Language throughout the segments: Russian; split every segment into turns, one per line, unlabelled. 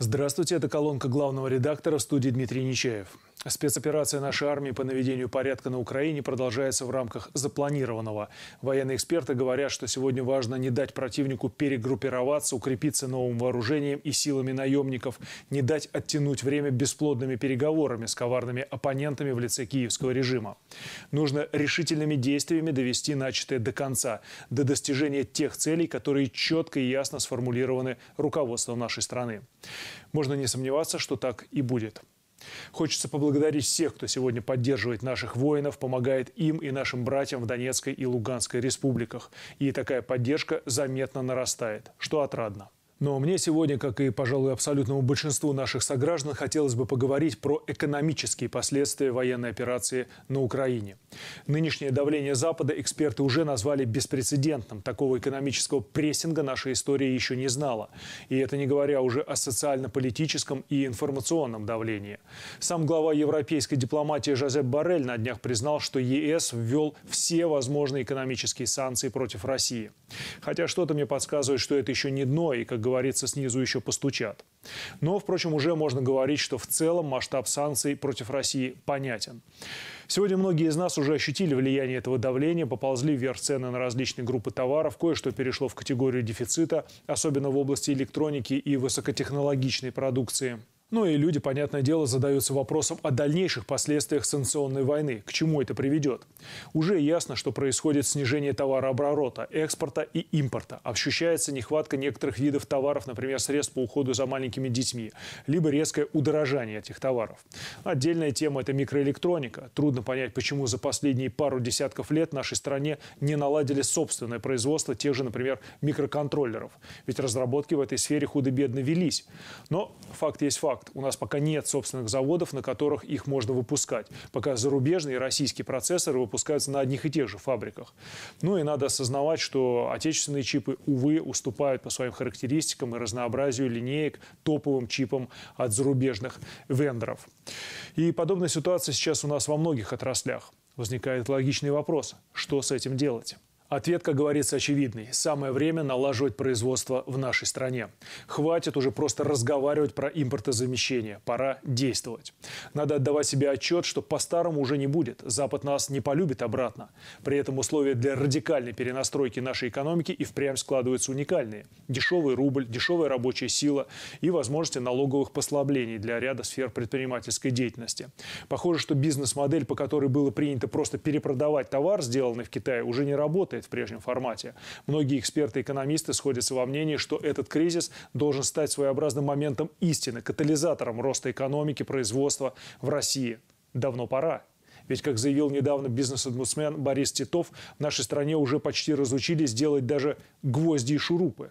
Здравствуйте, это колонка главного редактора в студии Дмитрий Нечаев. Спецоперация нашей армии по наведению порядка на Украине продолжается в рамках запланированного. Военные эксперты говорят, что сегодня важно не дать противнику перегруппироваться, укрепиться новым вооружением и силами наемников, не дать оттянуть время бесплодными переговорами с коварными оппонентами в лице киевского режима. Нужно решительными действиями довести начатое до конца, до достижения тех целей, которые четко и ясно сформулированы руководством нашей страны. Можно не сомневаться, что так и будет. Хочется поблагодарить всех, кто сегодня поддерживает наших воинов, помогает им и нашим братьям в Донецкой и Луганской республиках. И такая поддержка заметно нарастает, что отрадно. Но мне сегодня, как и, пожалуй, абсолютному большинству наших сограждан, хотелось бы поговорить про экономические последствия военной операции на Украине. Нынешнее давление Запада эксперты уже назвали беспрецедентным. Такого экономического прессинга наша история еще не знала. И это не говоря уже о социально-политическом и информационном давлении. Сам глава европейской дипломатии Жозеп Барель на днях признал, что ЕС ввел все возможные экономические санкции против России. Хотя что-то мне подсказывает, что это еще не дно, и, как говорится, снизу еще постучат. Но, впрочем, уже можно говорить, что в целом масштаб санкций против России понятен. Сегодня многие из нас уже ощутили влияние этого давления, поползли вверх цены на различные группы товаров, кое-что перешло в категорию дефицита, особенно в области электроники и высокотехнологичной продукции. Ну и люди, понятное дело, задаются вопросом о дальнейших последствиях санкционной войны, к чему это приведет. Уже ясно, что происходит снижение товарооборота, экспорта и импорта. Ощущается нехватка некоторых видов товаров, например, средств по уходу за маленькими детьми, либо резкое удорожание этих товаров. Отдельная тема – это микроэлектроника. Трудно понять, почему за последние пару десятков лет нашей стране не наладили собственное производство тех же, например, микроконтроллеров. Ведь разработки в этой сфере худо-бедно велись. Но факт есть факт факт. У нас пока нет собственных заводов, на которых их можно выпускать. Пока зарубежные российские процессоры выпускаются на одних и тех же фабриках. Ну и надо осознавать, что отечественные чипы, увы, уступают по своим характеристикам и разнообразию линеек топовым чипам от зарубежных вендоров. И подобная ситуация сейчас у нас во многих отраслях. Возникает логичный вопрос, что с этим делать? Ответ, как говорится, очевидный. Самое время налаживать производство в нашей стране. Хватит уже просто разговаривать про импортозамещение. Пора действовать. Надо отдавать себе отчет, что по-старому уже не будет. Запад нас не полюбит обратно. При этом условия для радикальной перенастройки нашей экономики и впрямь складываются уникальные. Дешевый рубль, дешевая рабочая сила и возможности налоговых послаблений для ряда сфер предпринимательской деятельности. Похоже, что бизнес-модель, по которой было принято просто перепродавать товар, сделанный в Китае, уже не работает работает в прежнем формате. Многие эксперты-экономисты сходятся во мнении, что этот кризис должен стать своеобразным моментом истины, катализатором роста экономики, производства в России. Давно пора. Ведь, как заявил недавно бизнес-адмусмен Борис Титов, в нашей стране уже почти разучились делать даже гвозди и шурупы.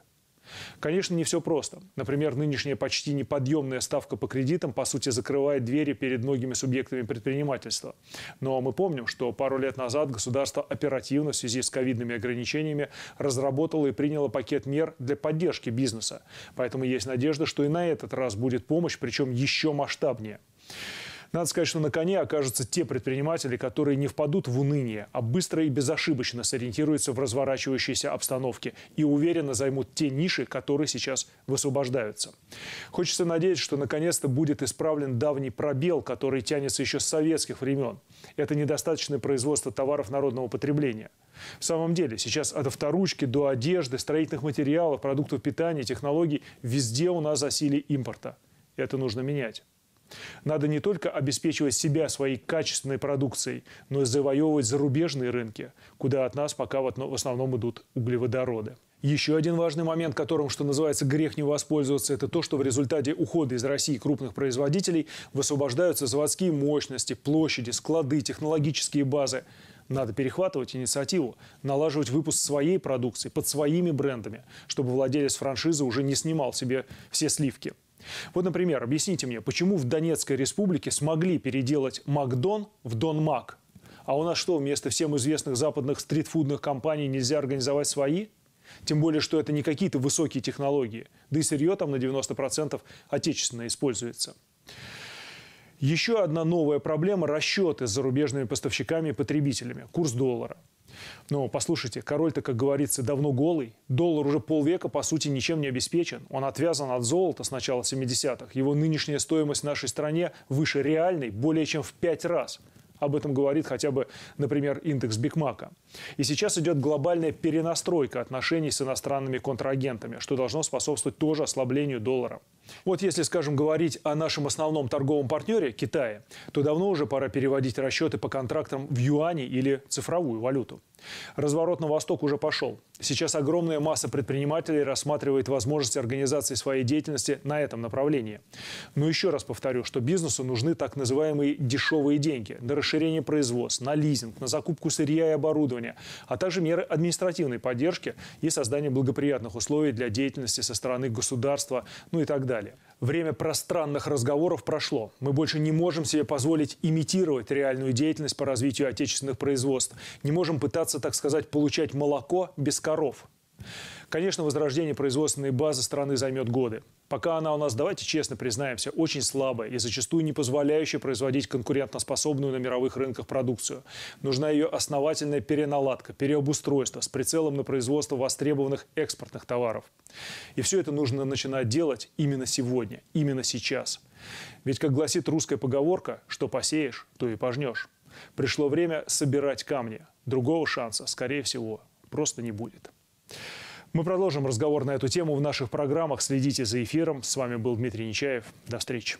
Конечно, не все просто. Например, нынешняя почти неподъемная ставка по кредитам, по сути, закрывает двери перед многими субъектами предпринимательства. Но ну, а мы помним, что пару лет назад государство оперативно в связи с ковидными ограничениями разработало и приняло пакет мер для поддержки бизнеса. Поэтому есть надежда, что и на этот раз будет помощь, причем еще масштабнее. Надо сказать, что на коне окажутся те предприниматели, которые не впадут в уныние, а быстро и безошибочно сориентируются в разворачивающейся обстановке и уверенно займут те ниши, которые сейчас высвобождаются. Хочется надеяться, что наконец-то будет исправлен давний пробел, который тянется еще с советских времен. Это недостаточное производство товаров народного потребления. В самом деле, сейчас от авторучки до одежды, строительных материалов, продуктов питания, технологий везде у нас засилие импорта. Это нужно менять. Надо не только обеспечивать себя своей качественной продукцией, но и завоевывать зарубежные рынки, куда от нас пока ну, в основном идут углеводороды. Еще один важный момент, которым, что называется, грех не воспользоваться, это то, что в результате ухода из России крупных производителей высвобождаются заводские мощности, площади, склады, технологические базы. Надо перехватывать инициативу, налаживать выпуск своей продукции под своими брендами, чтобы владелец франшизы уже не снимал себе все сливки. Вот, например, объясните мне, почему в Донецкой республике смогли переделать Макдон в Дон Мак, А у нас что, вместо всем известных западных стритфудных компаний нельзя организовать свои? Тем более, что это не какие-то высокие технологии. Да и сырье там на 90% отечественное используется. Еще одна новая проблема – расчеты с зарубежными поставщиками и потребителями. Курс доллара. Ну, послушайте, король-то, как говорится, давно голый. Доллар уже полвека, по сути, ничем не обеспечен. Он отвязан от золота с начала 70-х. Его нынешняя стоимость в нашей стране выше реальной более чем в пять раз. Об этом говорит хотя бы, например, индекс Бикмака. И сейчас идет глобальная перенастройка отношений с иностранными контрагентами, что должно способствовать тоже ослаблению доллара. Вот если, скажем, говорить о нашем основном торговом партнере, Китае, то давно уже пора переводить расчеты по контрактам в юани или цифровую валюту. Разворот на восток уже пошел. Сейчас огромная масса предпринимателей рассматривает возможности организации своей деятельности на этом направлении. Но еще раз повторю, что бизнесу нужны так называемые дешевые деньги на расширение производств, на лизинг, на закупку сырья и оборудования, а также меры административной поддержки и создание благоприятных условий для деятельности со стороны государства, ну и так далее далее. Время пространных разговоров прошло. Мы больше не можем себе позволить имитировать реальную деятельность по развитию отечественных производств. Не можем пытаться, так сказать, получать молоко без коров. Конечно, возрождение производственной базы страны займет годы. Пока она у нас, давайте честно признаемся, очень слабая и зачастую не позволяющая производить конкурентоспособную на мировых рынках продукцию. Нужна ее основательная переналадка, переобустройство с прицелом на производство востребованных экспортных товаров. И все это нужно начинать делать именно сегодня, именно сейчас. Ведь, как гласит русская поговорка, что посеешь, то и пожнешь. Пришло время собирать камни. Другого шанса, скорее всего, просто не будет. Мы продолжим разговор на эту тему в наших программах. Следите за эфиром. С вами был Дмитрий Нечаев. До встречи.